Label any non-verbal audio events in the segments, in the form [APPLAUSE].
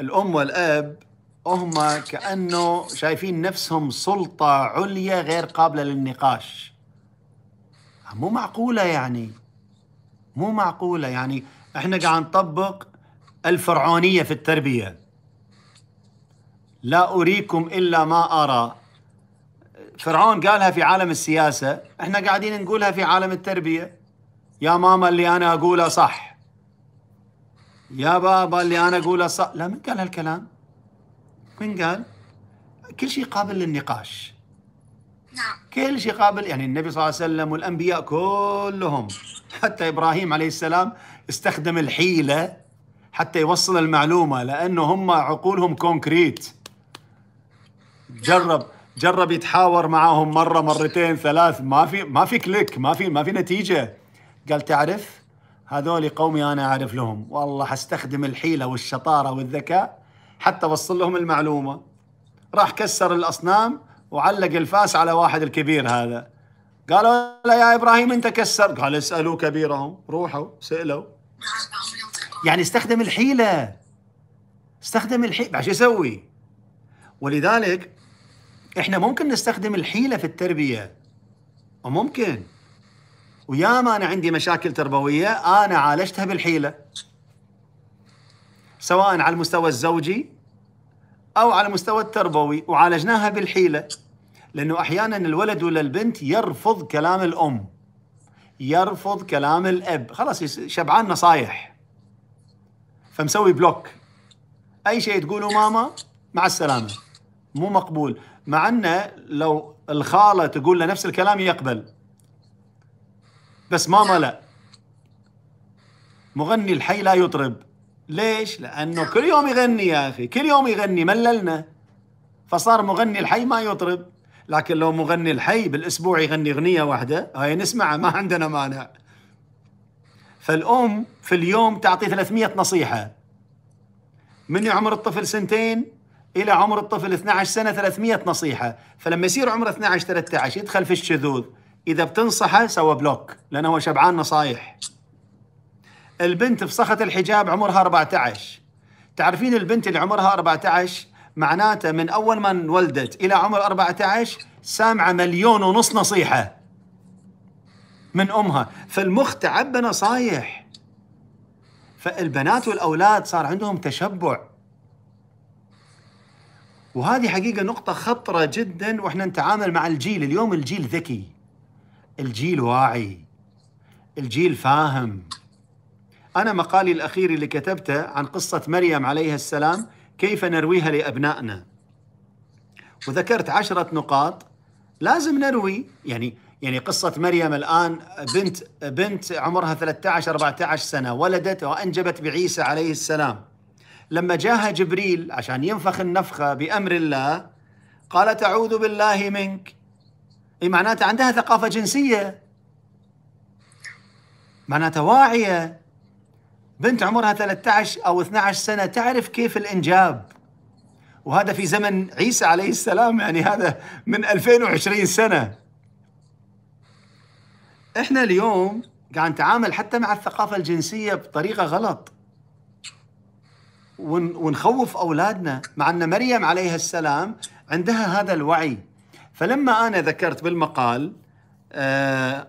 الأم والأب هما كأنه شايفين نفسهم سلطة عليا غير قابلة للنقاش مو معقولة يعني مو معقولة يعني احنا قاعد نطبق الفرعونية في التربية لا أريكم إلا ما أرى فرعون قالها في عالم السياسة احنا قاعدين نقولها في عالم التربية يا ماما اللي أنا أقولها صح يا بابا اللي انا اقوله صح لا من قال هالكلام؟ من قال؟ كل شيء قابل للنقاش نعم كل شيء قابل يعني النبي صلى الله عليه وسلم والانبياء كلهم حتى ابراهيم عليه السلام استخدم الحيله حتى يوصل المعلومه لانه هم عقولهم كونكريت جرب جرب يتحاور معاهم مره مرتين ثلاث ما في ما في كليك ما في ما في نتيجه قال تعرف هذول قومي انا اعرف لهم والله حستخدم الحيله والشطاره والذكاء حتى اوصل لهم المعلومه راح كسر الاصنام وعلق الفاس على واحد الكبير هذا قالوا له يا ابراهيم انت كسر قال اسالوا كبيرهم روحوا سالوا يعني استخدم الحيله استخدم الحيله شو يسوي ولذلك احنا ممكن نستخدم الحيله في التربيه وممكن وياما انا عندي مشاكل تربويه انا عالجتها بالحيله سواء على المستوى الزوجي او على المستوى التربوي وعالجناها بالحيله لانه احيانا الولد ولا البنت يرفض كلام الام يرفض كلام الاب خلاص شبعان نصايح فمسوي بلوك اي شيء تقوله ماما مع السلامه مو مقبول مع انه لو الخاله تقول له نفس الكلام يقبل بس ماما لا مغني الحي لا يطرب ليش؟ لأنه كل يوم يغني يا أخي كل يوم يغني مللنا فصار مغني الحي ما يطرب لكن لو مغني الحي بالأسبوع يغني أغنية واحدة هاي نسمعها ما عندنا مانع فالأم في اليوم تعطي 300 نصيحة من عمر الطفل سنتين إلى عمر الطفل 12 سنة 300 نصيحة فلما يصير عمره 12 13 يدخل في الشذوذ اذا بتنصحه سوى بلوك لانه هو شبعان نصايح البنت فسخت الحجاب عمرها 14 تعرفين البنت اللي عمرها 14 معناته من اول ما انولدت الى عمر 14 سامعه مليون ونص نصيحه من امها فالمخ تعبى نصايح فالبنات والاولاد صار عندهم تشبع وهذه حقيقه نقطه خطره جدا واحنا نتعامل مع الجيل اليوم الجيل ذكي الجيل واعي الجيل فاهم أنا مقالي الأخير اللي كتبته عن قصة مريم عليها السلام كيف نرويها لأبنائنا وذكرت عشرة نقاط لازم نروي يعني يعني قصة مريم الآن بنت بنت عمرها 13 14 سنة ولدت وأنجبت بعيسى عليه السلام لما جاها جبريل عشان ينفخ النفخة بأمر الله قالت أعوذ بالله منك اي معناتها عندها ثقافه جنسيه معناتها واعيه بنت عمرها 13 او 12 سنه تعرف كيف الانجاب وهذا في زمن عيسى عليه السلام يعني هذا من 2020 سنه احنا اليوم قاعد نتعامل حتى مع الثقافه الجنسيه بطريقه غلط ونخوف اولادنا مع ان مريم عليها السلام عندها هذا الوعي فلما انا ذكرت بالمقال آه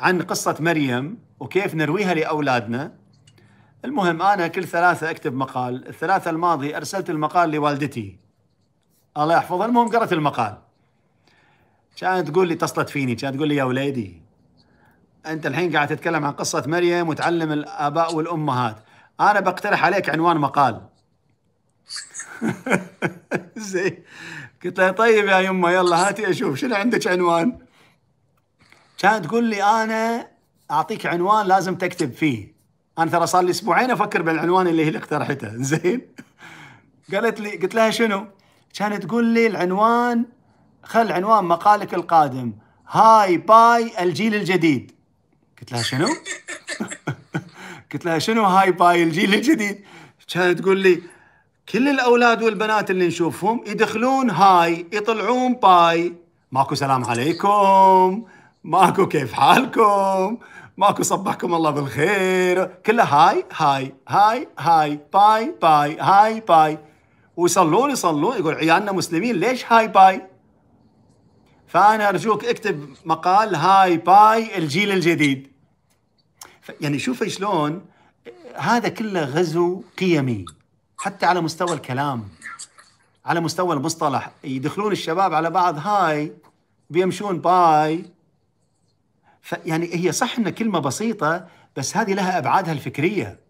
عن قصه مريم وكيف نرويها لاولادنا المهم انا كل ثلاثه اكتب مقال، الثلاثه الماضي ارسلت المقال لوالدتي الله يحفظها، المهم قرأت المقال. كانت تقول لي اتصلت فيني، كانت تقول لي يا وليدي انت الحين قاعد تتكلم عن قصه مريم وتعلم الاباء والامهات، انا بقترح عليك عنوان مقال. [LAUGHS] زين قلت لها طيب يا يمه يلا هاتي اشوف شنو عندك عنوان كانت تقول لي انا اعطيك عنوان لازم تكتب فيه انا ترى صار لي اسبوعين افكر بالعنوان اللي هي اللي اقترحته [LAUGHS] زين قالت لي قلت لها شنو كانت تقول لي العنوان خل عنوان مقالك القادم هاي باي الجيل الجديد قلت لها شنو [LAUGHS] قلت لها شنو هاي باي الجيل الجديد كانت تقول لي كل الاولاد والبنات اللي نشوفهم يدخلون هاي يطلعون باي ماكو سلام عليكم ماكو كيف حالكم ماكو صبحكم الله بالخير كلها هاي هاي هاي هاي باي باي هاي باي ويصلون يصلون يقول عيالنا مسلمين ليش هاي باي فانا ارجوك اكتب مقال هاي باي الجيل الجديد يعني شوف شلون هذا كله غزو قيمي حتى على مستوى الكلام على مستوى المصطلح يدخلون الشباب على بعض هاي بيمشون باي يعني هي صح ان كلمه بسيطه بس هذه لها ابعادها الفكريه